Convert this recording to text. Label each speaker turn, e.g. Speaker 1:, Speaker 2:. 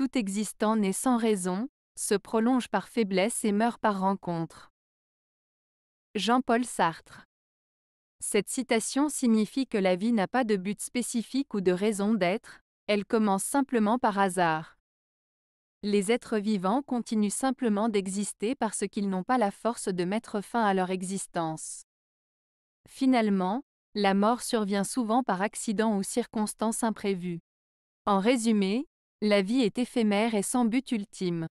Speaker 1: Tout existant naît sans raison, se prolonge par faiblesse et meurt par rencontre. Jean-Paul Sartre. Cette citation signifie que la vie n'a pas de but spécifique ou de raison d'être, elle commence simplement par hasard. Les êtres vivants continuent simplement d'exister parce qu'ils n'ont pas la force de mettre fin à leur existence. Finalement, la mort survient souvent par accident ou circonstances imprévue. En résumé, la vie est éphémère et sans but ultime.